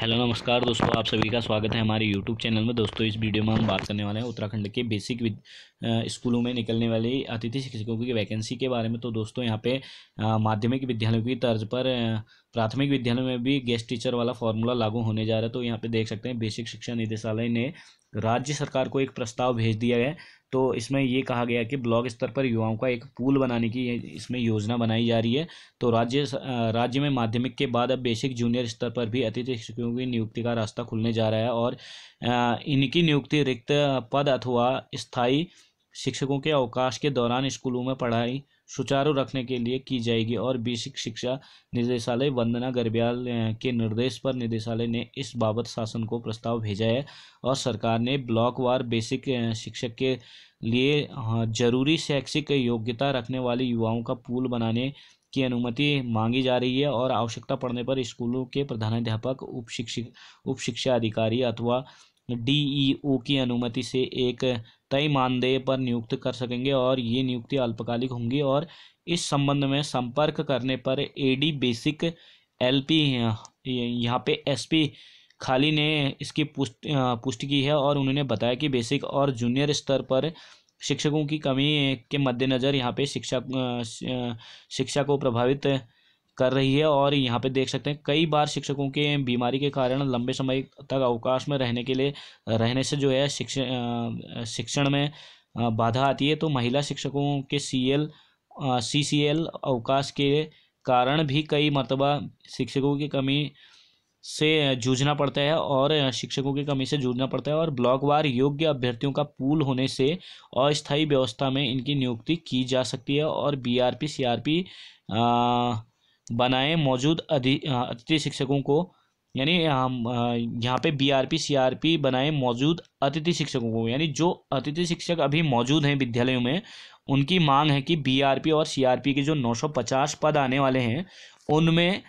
hello नमस्कार दोस्तों आप सभी का स्वागत है हमारे यूट्यूब चैनल में दोस्तों इस वीडियो में हम बात करने वाले हैं उत्तराखंड के बेसिक स्कूलों में निकलने वाली अतिथि शिक्षकों की वैकेंसी के बारे में तो दोस्तों यहाँ पे माध्यमिक विद्यालयों की तर्ज पर प्राथमिक विद्यालयों में भी गेस्ट टीचर वाला फॉर्मूला लागू होने जा रहा है तो यहाँ पे देख सकते हैं बेसिक शिक्षा निदेशालय ने राज्य सरकार को एक प्रस्ताव भेज दिया गया तो इसमें ये कहा गया कि ब्लॉक स्तर पर युवाओं का एक पूल बनाने की इसमें योजना बनाई जा रही है तो राज्य राज्य में माध्यमिक के बाद अब बेसिक जूनियर स्तर पर भी अतिथि शिक्षकों की नियुक्ति का रास्ता खुलने जा रहा है और इनकी नियुक्ति रिक्त पद अथवा स्थायी शिक्षकों के अवकाश के दौरान स्कूलों में पढ़ाई सुचारू रखने के लिए की जाएगी और बेसिक शिक्षा निदेशालय वंदना गर्ब्याल के निर्देश पर निदेशालय ने इस बाबत शासन को प्रस्ताव भेजा है और सरकार ने ब्लॉकवार बेसिक शिक्षक के लिए जरूरी शैक्षिक योग्यता रखने वाले युवाओं का पूल बनाने की अनुमति मांगी जा रही है और आवश्यकता पड़ने पर स्कूलों के प्रधानाध्यापक उप शिक्षक उप शिक्षा अधिकारी अथवा डीईओ की अनुमति से एक तय मानदेय पर नियुक्त कर सकेंगे और ये नियुक्ति अल्पकालिक होंगी और इस संबंध में संपर्क करने पर एडी बेसिक एलपी यहाँ पे एसपी खाली ने इसकी पुष्ट पुष्टि की है और उन्होंने बताया कि बेसिक और जूनियर स्तर पर शिक्षकों की कमी के मद्देनज़र यहाँ पे शिक्षा शिक्षा को प्रभावित कर रही है और यहाँ पे देख सकते हैं कई बार शिक्षकों के बीमारी के कारण लंबे समय तक अवकाश में रहने के लिए रहने से जो है शिक्षण शिक्षण में बाधा आती है तो महिला शिक्षकों के C L C C L अवकाश के कारण भी कई मरतबा शिक्षकों की कमी से जूझना पड़ता है और शिक्षकों की कमी से जूझना पड़ता है और ब्लॉकवार योग्य अभ्यर्थियों का पूल होने से अस्थायी व्यवस्था में इनकी नियुक्ति की जा सकती है और बी आर पी बनाए मौजूद अतिथि शिक्षकों को यानी यहाँ पे B R P C R P बनाए मौजूद अतिथि शिक्षकों को यानी जो अतिथि शिक्षक अभी मौजूद हैं विद्यालयों में उनकी मांग है कि बी आर पी और सी आर पी के जो नौ सौ पचास पद आने वाले हैं उनमें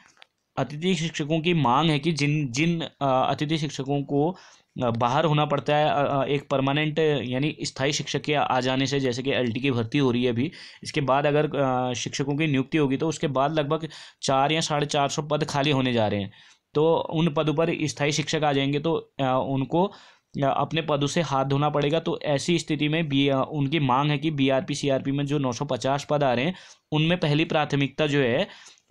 अतिथि शिक्षकों की मांग है कि जिन जिन अतिथि शिक्षकों को बाहर होना पड़ता है एक परमानेंट यानी स्थायी शिक्षक के आ जाने से जैसे कि एलटी की भर्ती हो रही है अभी इसके बाद अगर शिक्षकों की नियुक्ति होगी तो उसके बाद लगभग चार या साढ़े चार सौ पद खाली होने जा रहे हैं तो उन पदों पर स्थायी शिक्षक आ जाएंगे तो उनको अपने पदों से हाथ धोना पड़ेगा तो ऐसी स्थिति में बी उनकी मांग है कि बीआरपी सीआरपी में जो 950 पद आ रहे हैं उनमें पहली प्राथमिकता जो है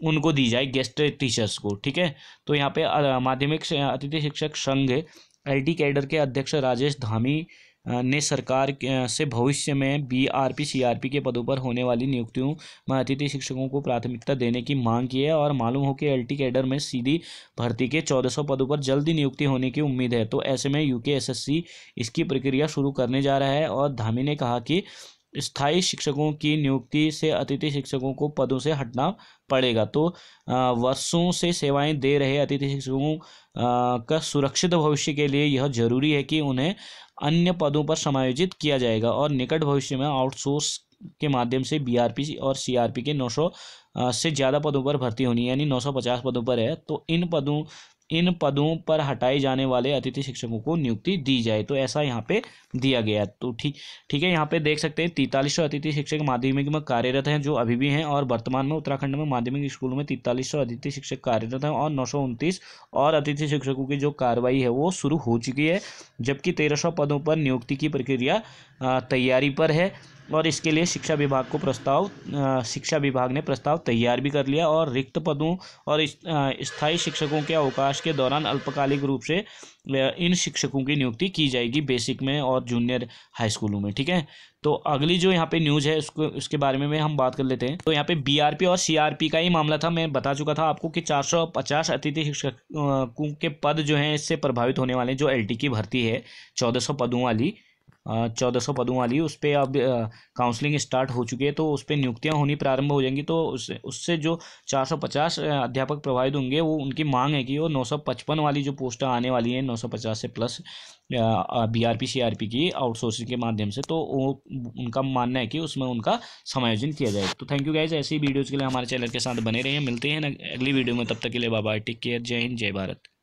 उनको दी जाए गेस्ट टीचर्स को ठीक है तो यहाँ पे माध्यमिक अतिथि शिक्षक संघ टी कैडर के अध्यक्ष राजेश धामी ने सरकार से भविष्य में बीआरपी सीआरपी के पदों पर होने वाली नियुक्तियों में अतिथि शिक्षकों को प्राथमिकता देने की मांग की है और मालूम हो कि एलटी कैडर में सीधी भर्ती के 1400 पदों पर जल्दी नियुक्ति होने की उम्मीद है तो ऐसे में यूके सी इसकी प्रक्रिया शुरू करने जा रहा है और धामी ने कहा कि स्थायी शिक्षकों की नियुक्ति से अतिथि शिक्षकों को पदों से हटना पड़ेगा तो वर्षों से सेवाएं दे रहे अतिथि शिक्षकों का सुरक्षित भविष्य के लिए यह जरूरी है कि उन्हें अन्य पदों पर समायोजित किया जाएगा और निकट भविष्य में आउटसोर्स के माध्यम से बीआरपी और सीआरपी के 900 से ज़्यादा पदों पर भर्ती होनी यानी 950 पदों पर है तो इन पदों इन पदों पर हटाए जाने वाले अतिथि शिक्षकों को नियुक्ति दी जाए तो ऐसा यहाँ पे दिया गया तो ठीक ठीक है यहाँ पे देख सकते हैं तैंतालीस अतिथि शिक्षक माध्यमिक में कार्यरत हैं जो अभी भी हैं और वर्तमान में उत्तराखंड में माध्यमिक स्कूलों में सौ अतिथि शिक्षक कार्यरत हैं और नौ और अतिथि शिक्षकों की जो कार्रवाई है वो शुरू हो चुकी है जबकि तेरह पदों पर नियुक्ति की प्रक्रिया तैयारी पर है और इसके लिए शिक्षा विभाग को प्रस्ताव शिक्षा विभाग ने प्रस्ताव तैयार भी कर लिया और रिक्त पदों और स्थायी शिक्षकों के अवकाश के दौरान अल्पकालिक रूप से इन शिक्षकों की नियुक्ति की जाएगी बेसिक में और जूनियर हाई स्कूलों में ठीक है तो अगली जो यहाँ पे न्यूज़ है उसको उसके बारे में हम बात कर लेते हैं तो यहाँ पे बीआरपी और सीआरपी का ही मामला था मैं बता चुका था आपको कि 450 अतिथि शिक्षकों के पद जो हैं इससे प्रभावित होने वाले जो एलटी की भर्ती है 1400 पदों वाली चौदह सौ पदों वाली उस पर अब काउंसलिंग स्टार्ट हो चुकी है तो उस पर नियुक्तियाँ होनी प्रारंभ हो जाएंगी तो उससे उससे जो चार सौ पचास अध्यापक प्रभावित होंगे वो उनकी मांग है कि वो नौ सौ पचपन वाली जो पोस्ट आने वाली हैं नौ सौ पचास से plus B R P C R P की आउटसोर्सिंग के माध्यम से तो वो उनका मानना है कि उसमें उनका समायोजन किया जाए तो थैंक यू गाइज ऐसी वीडियोज़ के लिए हमारे चैनल के साथ बने रहिए मिलते हैं अगली वीडियो में तब तक के लिए बाबा टेक केयर जय हिंद जय भारत